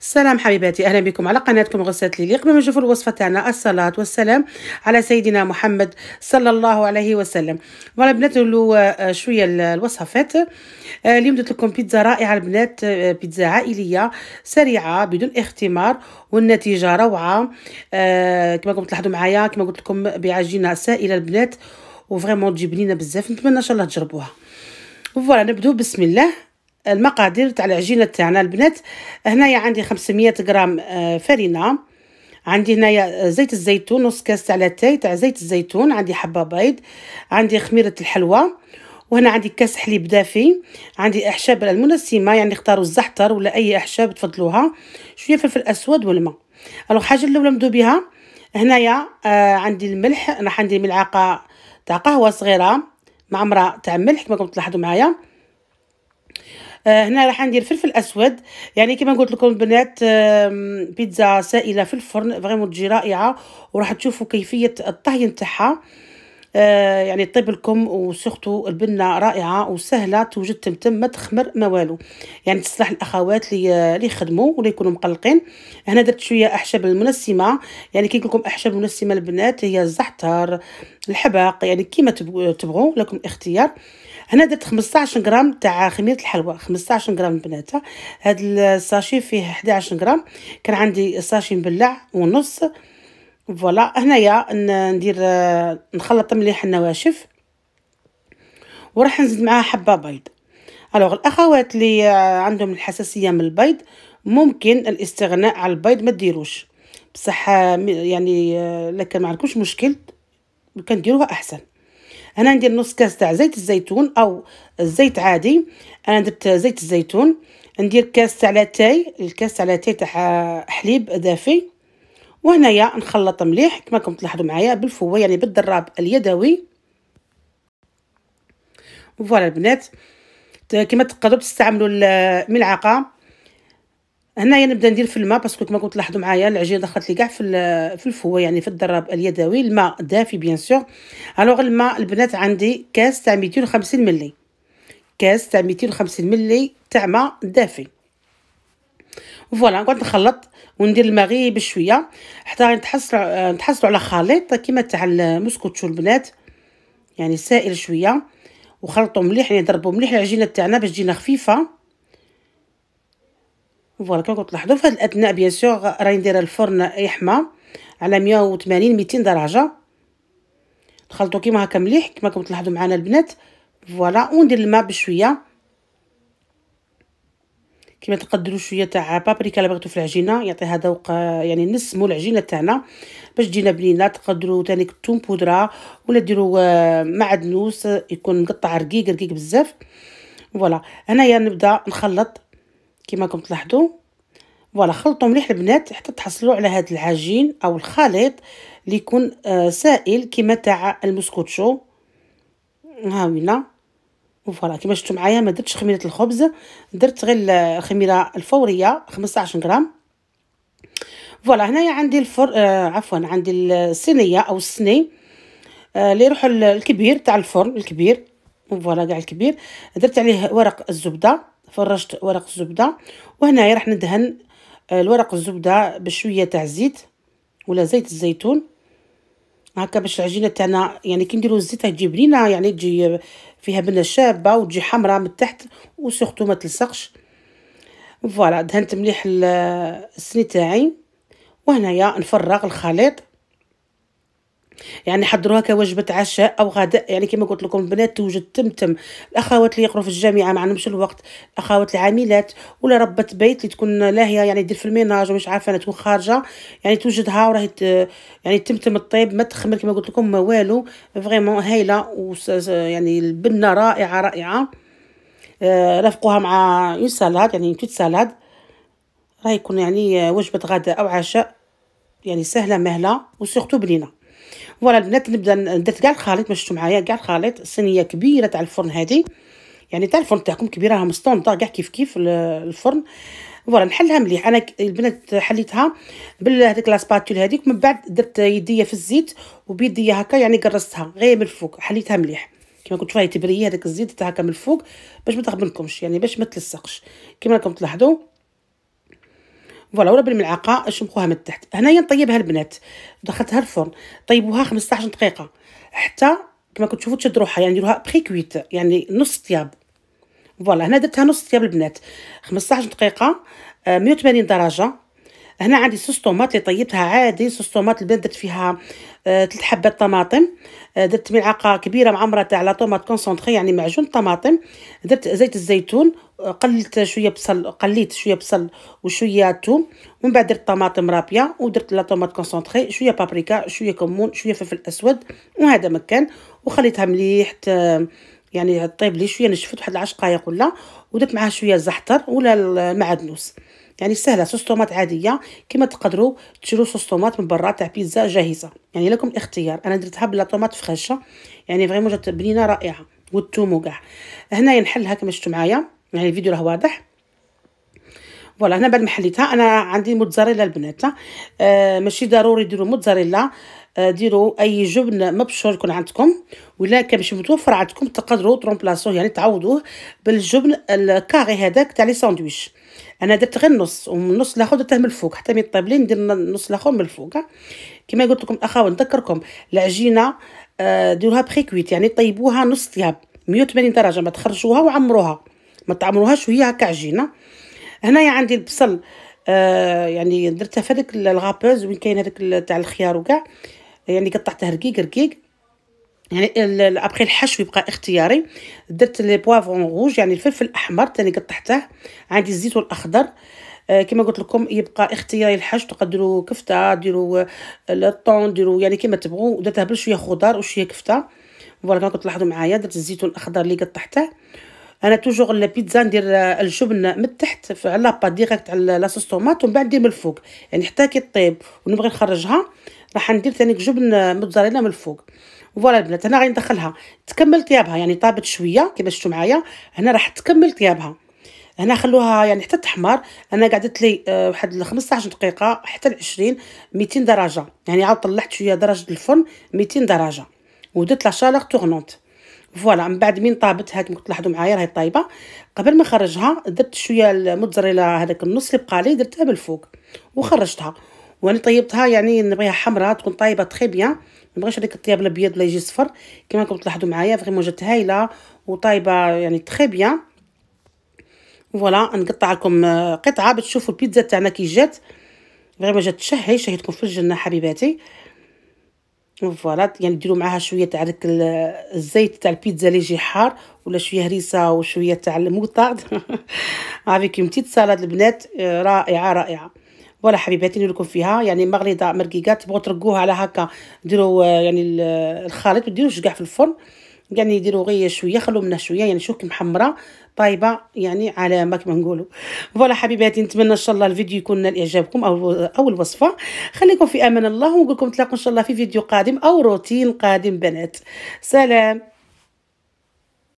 السلام حبيباتي اهلا بكم على قناتكم غسات ليلي قبل ما نشوفوا الوصفه تاعنا الصلاه والسلام على سيدنا محمد صلى الله عليه وسلم فوالا البنات نولوا آه، شويه الوصفات آه، اليوم درت لكم بيتزا رائعه البنات آه، بيتزا عائليه سريعه بدون اختمار والنتيجه روعه كما قلت تلاحظوا معايا كما قلت لكم بعجينه سائله البنات وفريمون تجي بنينه بزاف نتمنى ان شاء الله تجربوها فوالا نبداو بسم الله المقادير تاع العجينه تاعنا البنات هنايا عندي 500 غرام آه، فرينه عندي هنايا زيت الزيتون نص كاس تاع لاتاي تاع زيت الزيتون عندي حبه بيض عندي خميره الحلوى وهنا عندي كاس حليب دافي عندي احشاب المنسمه يعني اختاروا الزعتر ولا اي احشاب تفضلوها شويه فلفل اسود والماء الو حاجه الاولى نبدو بها هنايا آه، عندي الملح راح عندي ملعقه تاع قهوه صغيره معمره تاع ملح كما راكم تلاحظوا معايا آه، هنا راح ندير فلفل اسود يعني كما قلت لكم البنات بيتزا سائله في الفرن فريمون تجي رائعه وراح تشوفوا كيفيه الطهي نتاعها آه، يعني طيب لكم وسورتو البنه رائعه وسهله توجد تمتم ما تخمر ما والو يعني تصلح الاخوات اللي يخدموا ولا يكونوا مقلقين هنا درت شويه احشاب المنسمه يعني كي لكم احشاب منسمه البنات هي الزعتر الحباق يعني كيما تبغوا لكم اختيار هنا درت 15 غرام تاع خميره الحلوى 15 غرام البنات هذا الساشي فيه 11 غرام كان عندي ساشي مبلع ونص فوالا هنايا ندير نخلط مليح النواشف وراح نزيد معاها حبه بيض الوغ الاخوات اللي آه، عندهم الحساسيه من البيض ممكن الاستغناء على البيض ما ديروش بصح آه، يعني آه، لكن ما عندكمش مشكل كنديروها احسن انا ندير نص كاس تاع زيت الزيتون او الزيت عادي انا درت زيت الزيتون ندير كاس تاع لاتاي الكاس تاع لاتاي تاع حليب دافي وهنايا نخلط مليح كما راكم تلاحظوا معايا بالفوه يعني بالدراب اليدوي فوالا البنات كما تقدروا تستعملوا الملعقه هنايا نبدا ندير في الماء باسكو كما كنت تلاحظوا معايا العجينه دخلت لي كاع في في الفوه يعني في الدراب اليدوي الماء دافي بيان سور الوغ الماء البنات عندي كاس تاع 250 ملي كاس تاع 250 ملي تاع ماء دافي فوالا نقعد نخلط وندير الماء بشويه حتى نتحصلوا آه، نتحصلوا على خليط كيما تاع المسكوتشو البنات يعني سائل شويه وخلطوا مليح يعني ضربوا مليح العجينه تاعنا باش تجينا خفيفه فوالا كما تلاحظوا في هاد الاثناء بيان سور راني ندير الفرن يحمى على 180 200 درجه نخلطوا كيما هكا مليح كما راكم تلاحظوا معنا البنات فوالا وندير الماء بشويه كما تقدروا شويه تاع بابريكا اللي بغيتو في العجينه يعطيها ذوق يعني نسمو العجينه تاعنا باش تجينا بنينه تقدروا ثاني الثوم بودره ولا ديروا آه، معدنوس يكون مقطع رقيق رقيق بزاف فوالا هنايا نبدا نخلط كما راكم تلاحظوا فوالا خلطوا مليح البنات حتى تحصلوا على هذا العجين او الخليط اللي يكون آه، سائل كما تاع المسكوتشو ها وينه فوالا كيما شفتوا معايا ما درتش خميره الخبز درت غير الخميره الفوريه 15 غرام فوالا هنايا عندي الفر آه عفوا عندي الصينيه او السني آه، اللي آه يروحوا الكبير تاع الفرن الكبير فوالا كاع الكبير درت عليه ورق الزبده فرشت ورق الزبده وهنايا راح ندهن آه، الورق الزبده بشويه تاع زيت ولا زيت الزيتون هكا باش العجينه تاعنا يعني كي نديرو الزيتها تجي بنينه يعني تجي فيها بنه شابه وتجي حمراء من التحت وسورتو ما تلصقش فوالا دهنت مليح السني تاعي وهنايا نفرغ الخليط يعني حضروها كوجبه عشاء او غداء يعني كما قلت لكم البنات توجد تمتم الاخوات اللي يقروا في الجامعه ما عندهمش الوقت الاخوات العاملات ولا ربة بيت اللي تكون لاهيه يعني دير في الميناج ومش عارفه انا تكون خارجه يعني توجدها وراهي يعني تمتم الطيب ما تخمل كما قلت لكم ما والو فريمون هايله يعني البنه رائعه رائعه آه رافقوها مع اون سالاد يعني توت سالاد راهي يكون يعني وجبه غداء او عشاء يعني سهله مهله وسورتو بنينه فوالا البنات نبدا درت كاع الخليط باش معايا كاع الخليط صينيه كبيره تاع الفرن هذه يعني تاع الفرن تاعكم كبيره راهم ستوندار كاع كيف كيف الفرن فوالا نحلها مليح انا البنات حليتها بهذيك لاسباتول هذيك من بعد درت يديا في الزيت وبيديا هكا يعني قرصتها غير من الفوق حليتها مليح كما كنت شويه تبريه هذاك الزيت تاعها من الفوق باش ما تخبنكمش يعني باش ما تلصقش كما راكم تلاحظوا فوالا ولا بالملعقه شمخوها من التحت هنايا نطيبها البنات دخلتها الفرن طيبوها 15 دقيقه حتى كما تشوفوا تشد روحها يعني ديروها بري كويت يعني نص طياب فوالا هنا درتها نص طياب البنات 15 دقيقه 180 آه، درجه هنا عندي صوص طوماط اللي طيبتها عادي صوص طوماط البنت درت فيها ثلاث آه، حبات طماطم آه، درت ملعقه كبيره معمره تاع لا طوماط كونسونطري يعني معجون طماطم درت زيت الزيتون آه، قلت شويه بصل قليت شويه بصل وشويه توم ومن بعد درت طماطم رابيه ودرت لا طوماط كونسونطري شويه بابريكا شويه كمون شويه فلفل اسود وهذا مكان وخليتها مليح يعني طيب لي شويه نشفت واحد 10 دقائق ولا ودرت معاه شويه زحتر ولا المعدنوس يعني سهله صوص طومات عاديه كما تقدروا تشرو صوص طومات من برا تاع بيتزا جاهزه يعني لكم الاختيار انا درتها بلا طومات فخشه يعني فريمون جات بنينه رائعه والثوم وكاع هنايا نحلها كما شفتوا معايا يعني الفيديو راه واضح فوالا هنا بعد ما حليتها انا عندي موتزاريلا البنات آه ماشي ضروري ديروا موتزاريلا آه، ديروا اي جبن مبشور يكون عندكم ولا كان مش متوفر عندكم تقدروا ترومبلاسو يعني تعوضوه بالجبن الكاغي هذاك تاع لي ساندويتش انا درت غير نص والنص الاخر درته من الفوق حتى من الطابلين ندير النص الاخر من الفوق كما قلت لكم اخاوه نذكركم العجينه آه، ديروها بريكويت يعني طيبوها نص طياب 180 درجه ما تخرجوها وعمروها ما تعمروهاش وهي هكا عجينه هنايا عندي البصل آه، يعني درته في هذيك الغابوز وين كاين هذاك تاع الخيار وكاع يعني قطعته رقيق رقيق يعني ابخي الحشو يبقى اختياري درت لي بوافون روج يعني الفلفل الاحمر تاني قطعته عندي الزيت والاخضر آه، كما قلت لكم يبقى اختياري الحشو تقدروا كفته ديروا الطون آه، ديروا يعني كما تبغوا درتها بشويه خضار وشويه كفته فوالا كما تلاحظوا معايا درت الزيتون الاخضر اللي قطعته انا توجور البيتزا ندير آه، الجبن من التحت على لاباد ديريكت على لاصوص طوماط ومن بعد ندير من الفوق يعني حتى كي طيب ونبغي نخرجها راح ندير ثاني جبن موتزاريلا من الفوق فوالا البنات هنا غندخلها تكمل طيابها يعني طابت شويه كما شفتوا معايا هنا راح تكمل طيابها هنا خلوها يعني حتى تحمر انا قعدت لي آه، واحد اه 15 دقيقه حتى ل 20 200 درجه يعني عاد طلعت شويه درجه الفرن 200 درجه ودرت لا شالغ تورنونت فوالا من بعد من طابت هاك تلاحظوا معايا راهي طايبه قبل ما نخرجها درت شويه الموتزاريلا هذاك النص اللي بقى لي درتها بالفوق وخرجتها وانا طيبتها يعني نبغيها حمراء تكون طايبه تخي بيان مبغيش هذيك الطياب الابيض لا يجي صفر كما راكم تلاحظوا معايا فريمون جات هايله وطايبه يعني تخي بيان فوالا نقطع لكم آه، قطعه باش تشوفوا البيتزا تاعنا كي جات فريمون جات تشهي شهيتكم في الجنه حبيباتي فوالا يعني ديروا معاها شويه تاع داك آه، الزيت تاع البيتزا اللي يجي حار ولا شويه هريسه وشويه تاع الموطارد هافيك بتيت سالاد البنات رائعه رائعه فوالا حبيباتي نقول لكم فيها يعني مغليضه مرقيقه تبغوا ترقوها على هكا ديروا آه، يعني الخليط وديروش كاع في الفرن يعني ديروا غير شويه خلو منها شويه يعني شوف محمره طايبه يعني على ما كما نقولوا فوالا حبيباتي نتمنى ان شاء الله الفيديو يكون نال اعجابكم او او الوصفه خليكم في امان الله ونقول لكم نتلاقوا ان شاء الله في فيديو قادم او روتين قادم بنات سلام